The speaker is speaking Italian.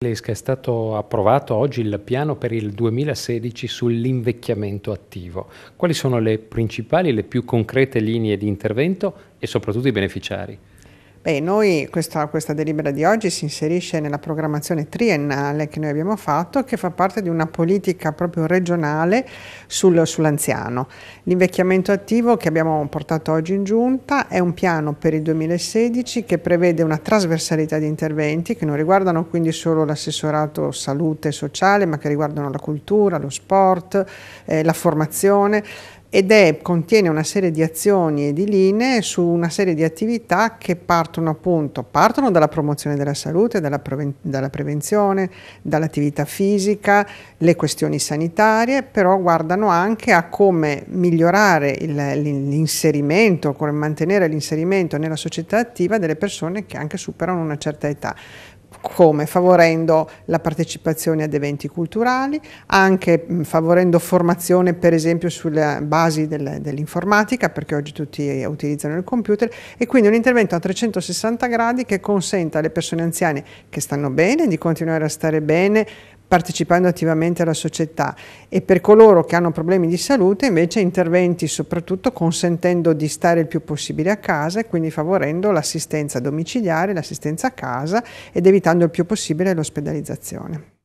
È stato approvato oggi il piano per il 2016 sull'invecchiamento attivo. Quali sono le principali, le più concrete linee di intervento e soprattutto i beneficiari? Beh, noi, questa, questa, delibera di oggi si inserisce nella programmazione triennale che noi abbiamo fatto, che fa parte di una politica proprio regionale sul, sull'anziano. L'invecchiamento attivo che abbiamo portato oggi in giunta è un piano per il 2016 che prevede una trasversalità di interventi che non riguardano quindi solo l'assessorato salute e sociale, ma che riguardano la cultura, lo sport, eh, la formazione ed è, contiene una serie di azioni e di linee su una serie di attività che partono appunto partono dalla promozione della salute, dalla, preven dalla prevenzione, dall'attività fisica, le questioni sanitarie, però guardano anche a come migliorare l'inserimento, come mantenere l'inserimento nella società attiva delle persone che anche superano una certa età come favorendo la partecipazione ad eventi culturali, anche favorendo formazione per esempio sulle basi del, dell'informatica, perché oggi tutti utilizzano il computer, e quindi un intervento a 360 gradi che consenta alle persone anziane che stanno bene di continuare a stare bene, partecipando attivamente alla società e per coloro che hanno problemi di salute invece interventi soprattutto consentendo di stare il più possibile a casa e quindi favorendo l'assistenza domiciliare, l'assistenza a casa ed evitando il più possibile l'ospedalizzazione.